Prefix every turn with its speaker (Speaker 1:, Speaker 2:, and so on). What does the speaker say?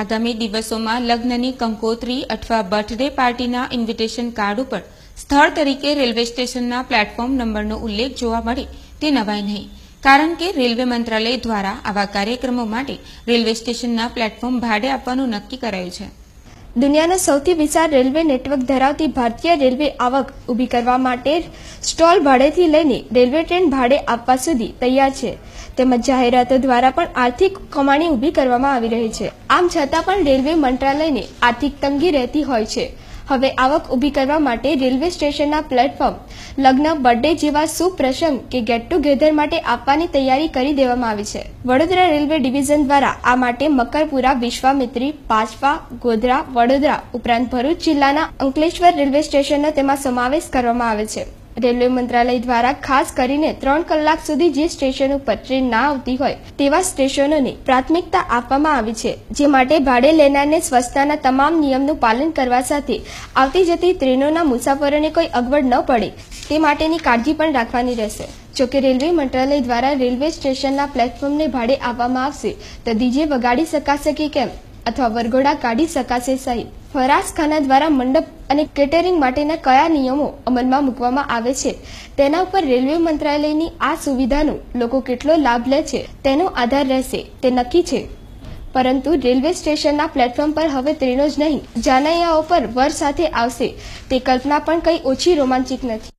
Speaker 1: આગામી દિવસોમાં લગ્નની કંકોત્રી અથવા બર્થડે પાર્ટીના ઇન્વિટેશન કાર્ડ ઉપર સ્થળ તરીકે રેલવે સ્ટેશનના પ્લેટફોર્મ નંબરનો ઉલ્લેખ જોવા મળે તે નવાય નહીં કારણ કે રેલવે મંત્રાલય દ્વારા આવા કાર્યક્રમો માટે રેલવે સ્ટેશનના પ્લેટફોર્મ ભાડે આપવાનું નક્કી કરાયું છે
Speaker 2: દુનિયાનું સૌથી વિશાળ રેલવે નેટવર્ક ધરાવતી ભારતીય રેલવે આવક ઊભી કરવા માટે સ્ટોલ ભાડેથી લઈને રેલવે ટ્રેન ભાડે આપવા સુધી તૈયાર છે તેમજ જાહેરાતો દ્વારા પણ આર્થિક કમાણી ઊભી કરવામાં આવી રહી છે આમ છતાં પણ રેલવે મંત્રાલયને આર્થિક તંગી રહેતી હોય છે હવે આવક ઊભી કરવા માટે રેલવે સ્ટેશનના પ્લેટફોર્મ લગ્ન બર્થડે જેવા સુપ્રસંગ કે ગેટ ટુગેધર માટે આપવાની તૈયારી કરી દેવામાં આવી છે વડોદરા રેલવે ડિવિઝન દ્વારા આ માટે મકરપુરા વિશ્વામિત્રી પાચવા ગોધરા વડોદરા ઉપરાંત ભરૂચ જિલ્લાના અંકલેશ્વર રેલવે સ્ટેશનનો તેમાં સમાવેશ કરવામાં આવે છે રેલવે મંત્રાલય દ્વારા ખાસ કરીને ત્રણ કલાક સુધી જે સ્ટેશન ઉપર ટ્રેન ના આવતી હોય તેવા સ્ટેશનોને પ્રાથમિકતા આપવામાં આવી છે જે માટે ભાડે લેનારને સ્વચ્છતાના તમામ નિયમનું પાલન કરવા સાથે આવતી જતી ટ્રેનોના મુસાફરોને કોઈ અગવડ ન પડે તે માટેની કાળજી પણ રાખવાની રહેશે જોકે રેલવે મંત્રાલય દ્વારા રેલવે સ્ટેશનના પ્લેટફોર્મને ભાડે આપવામાં આવશે તો ડીજે વગાડી શકાશે કે કેમ અથવા વરઘોડા કાઢી શકાશે સહિત ફરાસખાના દ્વારા મંડપ અને કેટરિંગ માટેના કયા નિયમો અમલમાં મૂકવામાં આવે છે તેના ઉપર રેલવે મંત્રાલયની આ સુવિધાનો લોકો કેટલો લાભ લે છે તેનો આધાર રહેશે તે નક્કી છે પરંતુ રેલવે સ્ટેશનના પ્લેટફોર્મ પર હવે ટ્રેનો જ નહીં જાનૈયાઓ પર વર સાથે આવશે તે કલ્પના પણ કંઈ ઓછી રોમાંચિત નથી